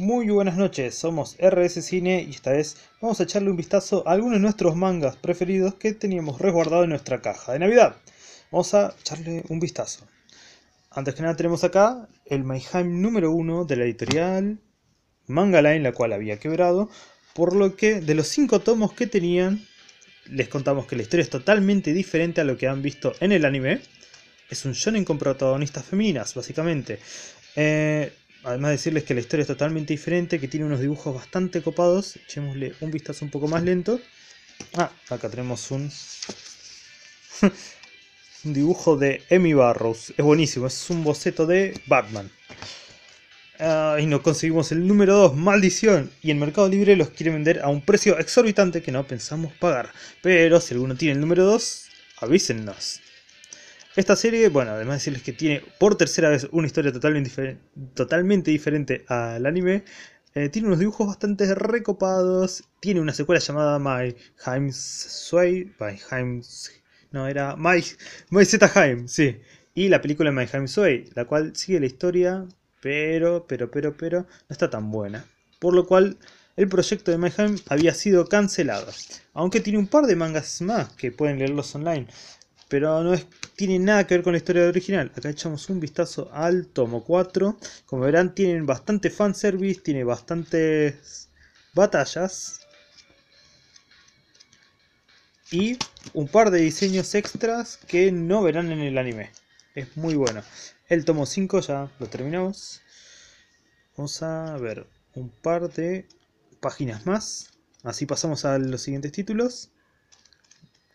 Muy buenas noches, somos RS Cine y esta vez vamos a echarle un vistazo a algunos de nuestros mangas preferidos que teníamos resguardado en nuestra caja de Navidad. Vamos a echarle un vistazo. Antes que nada tenemos acá el Mayhem número 1 de la editorial Manga Line, la cual había quebrado, por lo que de los 5 tomos que tenían, les contamos que la historia es totalmente diferente a lo que han visto en el anime. Es un shonen con protagonistas femeninas, básicamente. Eh, Además de decirles que la historia es totalmente diferente, que tiene unos dibujos bastante copados. Echémosle un vistazo un poco más lento. Ah, acá tenemos un, un dibujo de Emmy Barrows. Es buenísimo, es un boceto de Batman. y no conseguimos el número 2, maldición. Y el Mercado Libre los quiere vender a un precio exorbitante que no pensamos pagar. Pero si alguno tiene el número 2, avísennos. Esta serie, bueno, además de decirles que tiene por tercera vez una historia totalmente, diferente al anime, eh, tiene unos dibujos bastante recopados, tiene una secuela llamada My Heim's Sway, My Heim's... no, era My, My Z Heim, sí, y la película My Heim's Sway, la cual sigue la historia, pero, pero, pero, pero, no está tan buena. Por lo cual, el proyecto de My Heim había sido cancelado, aunque tiene un par de mangas más que pueden leerlos online pero no tiene nada que ver con la historia original. Acá echamos un vistazo al tomo 4. Como verán, tienen bastante fanservice, tiene bastantes batallas. Y un par de diseños extras que no verán en el anime. Es muy bueno. El tomo 5 ya lo terminamos. Vamos a ver un par de páginas más. Así pasamos a los siguientes títulos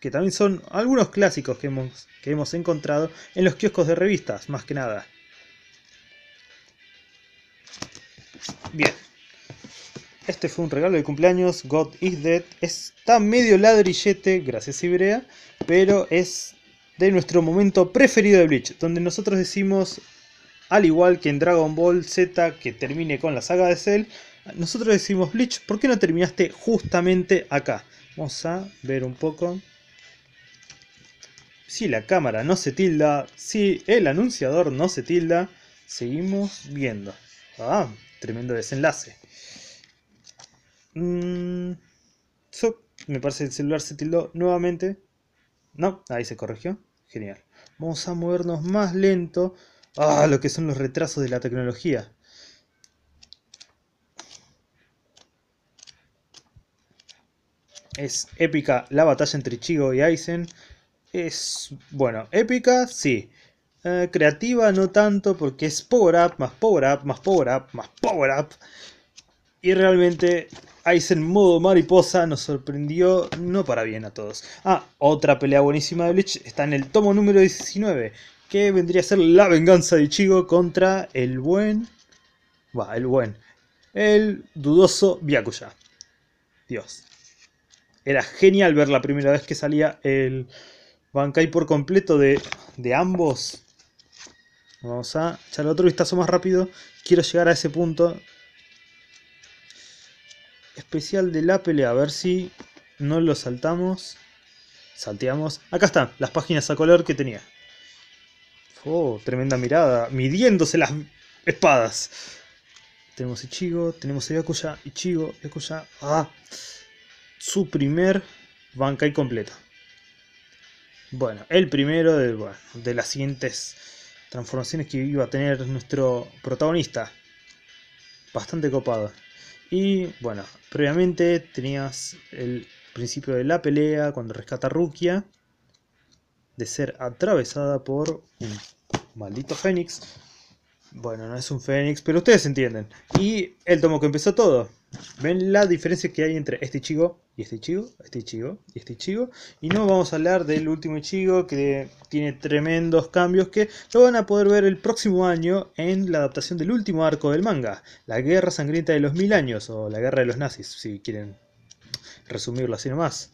que también son algunos clásicos que hemos, hemos encontrado en los kioscos de revistas, más que nada. Bien. Este fue un regalo de cumpleaños, God is Dead. Está medio ladrillete, gracias Ibrea, pero es de nuestro momento preferido de Bleach, donde nosotros decimos, al igual que en Dragon Ball Z, que termine con la saga de Cell, nosotros decimos, Bleach, ¿por qué no terminaste justamente acá? Vamos a ver un poco si la cámara no se tilda, si el anunciador no se tilda, seguimos viendo. Ah, tremendo desenlace. Mm, me parece que el celular se tildó nuevamente. No, ahí se corrigió. Genial. Vamos a movernos más lento. Ah, lo que son los retrasos de la tecnología. Es épica la batalla entre Chigo y Aizen. Es, bueno, épica, sí. Eh, creativa no tanto porque es power up, más power up, más power up, más power up. Y realmente Aizen modo mariposa nos sorprendió no para bien a todos. Ah, otra pelea buenísima de Bleach está en el tomo número 19, que vendría a ser la venganza de Ichigo contra el buen... Va, el buen. El dudoso Byakuya. Dios. Era genial ver la primera vez que salía el Bankai por completo de, ambos. Vamos a echarle otro vistazo más rápido. Quiero llegar a ese punto especial de la pelea. A ver si no lo saltamos. Salteamos. Acá están las páginas a color que tenía. Oh, tremenda mirada. Midiéndose las espadas. Tenemos Ichigo, tenemos Yakuya, Ichigo, Yakuya. Ah, su primer Bankai completo bueno, el primero de, las siguientes transformaciones que iba a tener nuestro protagonista. Bastante copado. Y bueno, previamente tenías el principio de la pelea cuando rescata a Rukia de ser atravesada por un maldito Fénix bueno, no es un Fénix, pero ustedes entienden. Y el tomo que empezó todo. ¿Ven la diferencia que hay entre este chico y este chico, este chico y este chico? Y no vamos a hablar del último chico que tiene tremendos cambios que lo van a poder ver el próximo año en la adaptación del último arco del manga, La Guerra Sangrienta de los Mil Años o La Guerra de los Nazis, si quieren resumirlo así nomás.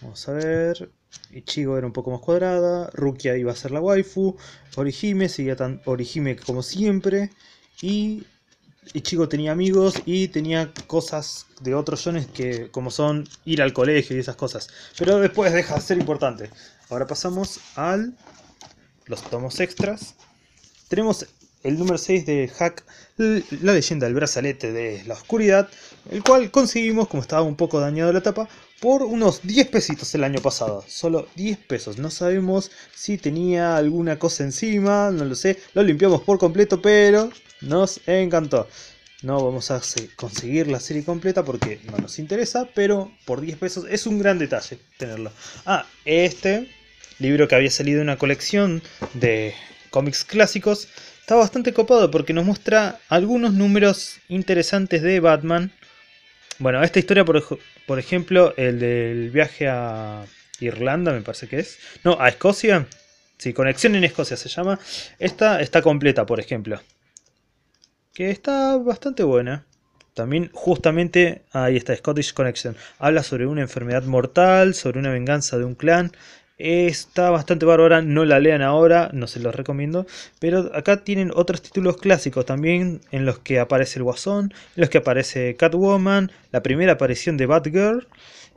Vamos a ver. Ichigo era un poco más cuadrada, Rukia iba a ser la waifu, Orihime seguía tan Orihime como siempre y Ichigo tenía amigos y tenía cosas de otros yones que como son ir al colegio y esas cosas, pero después deja de ser importante. Ahora pasamos al los tomos extras. Tenemos el número 6 de Hack, la leyenda del brazalete de la oscuridad, el cual conseguimos, como estaba un poco dañado la tapa, por unos 10 pesitos el año pasado. Solo 10 pesos. No sabemos si tenía alguna cosa encima, no lo sé. Lo limpiamos por completo, pero nos encantó. No vamos a conseguir la serie completa porque no nos interesa, pero por 10 pesos es un gran detalle tenerlo. Ah, este libro que había salido en una colección de cómics clásicos está bastante copado porque nos muestra algunos números interesantes de Batman bueno, esta historia, por, ejemplo, el del viaje a Irlanda, me parece que es. No, a Escocia. Sí, Conexión en Escocia se llama. Esta está completa, por ejemplo. Que está bastante buena. También justamente ahí está, Scottish Connection. Habla sobre una enfermedad mortal, sobre una venganza de un clan Está bastante bárbara, no la lean ahora, no se los recomiendo. Pero acá tienen otros títulos clásicos también en los que aparece el Guasón, en los que aparece Catwoman, la primera aparición de Batgirl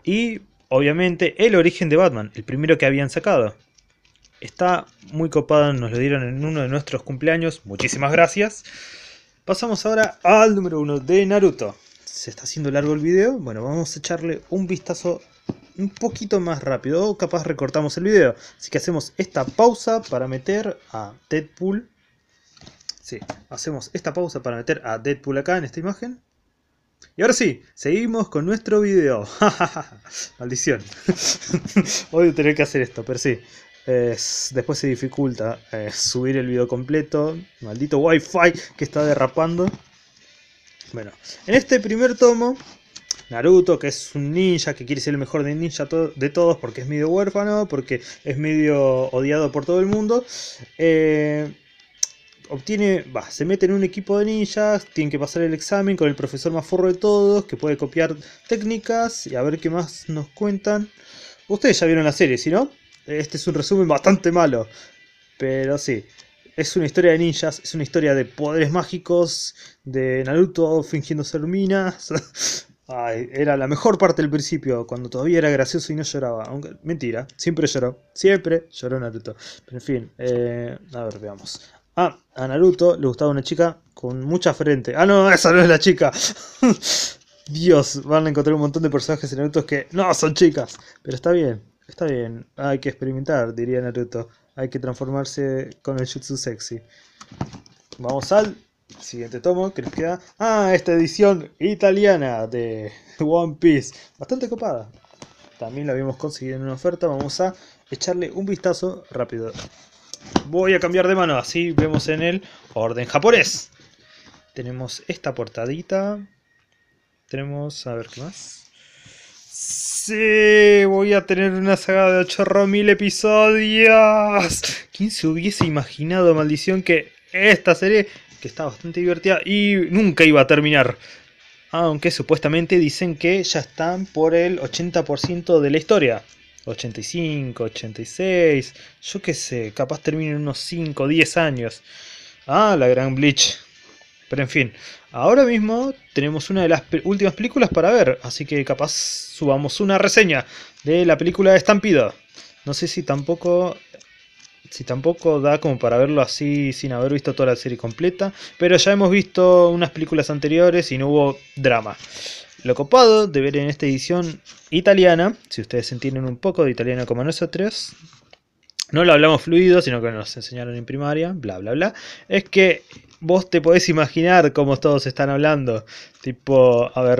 y obviamente el origen de Batman, el primero que habían sacado. Está muy copado, nos lo dieron en uno de nuestros cumpleaños, muchísimas gracias. Pasamos ahora al número uno de Naruto. Se está haciendo largo el video, bueno, vamos a echarle un vistazo un poquito más rápido. capaz recortamos el video. Así que hacemos esta pausa para meter a Deadpool. Sí, hacemos esta pausa para meter a Deadpool acá en esta imagen. Y ahora sí, seguimos con nuestro video. Maldición. Odio tener que hacer esto, pero sí. después se dificulta eh, subir el video completo. Maldito wifi que está derrapando. Bueno, en este primer tomo Naruto, que es un ninja, que quiere ser el mejor de ninja de todos porque es medio huérfano, porque es medio odiado por todo el mundo. Eh, obtiene, va, se mete en un equipo de ninjas, tiene que pasar el examen con el profesor más forro de todos, que puede copiar técnicas y a ver qué más nos cuentan. Ustedes ya vieron la serie, ¿sí no? Este es un resumen bastante malo, pero sí. Es una historia de ninjas, es una historia de poderes mágicos, de Naruto fingiendo ser minas, Ay, era la mejor parte del principio, cuando todavía era gracioso y no lloraba. mentira, siempre lloró. Siempre lloró Naruto. Pero en fin, eh, a ver, veamos. Ah, a Naruto le gustaba una chica con mucha frente. Ah, no, esa no es la chica. Dios, van a encontrar un montón de personajes en Naruto que no son chicas. Pero está bien, está bien. Hay que experimentar, diría Naruto. Hay que transformarse con el jutsu sexy. Vamos al siguiente tomo que nos queda. Ah, esta edición italiana de One Piece. Bastante copada. También la habíamos conseguido en una oferta. Vamos a echarle un vistazo rápido. Voy a cambiar de mano, así vemos en el orden japonés. Tenemos esta portadita. Tenemos, a ver qué más. Sí, voy a tener una saga de 8000 episodios. ¿Quién se hubiese imaginado, maldición, que esta serie está bastante divertida y nunca iba a terminar. Aunque supuestamente dicen que ya están por el 80% de la historia. 85, 86, yo qué sé, capaz terminen en unos 5, 10 años. Ah, la gran Bleach. Pero en fin, ahora mismo tenemos una de las últimas películas para ver, así que capaz subamos una reseña de la película Estampida. No sé si tampoco si tampoco da como para verlo así sin haber visto toda la serie completa, pero ya hemos visto unas películas anteriores y no hubo drama. Lo copado de ver en esta edición italiana, si ustedes entienden un poco de italiano como nosotros, no lo hablamos fluido, sino que nos enseñaron en primaria, bla, bla, bla, es que vos te podés imaginar cómo todos están hablando. Tipo, a ver,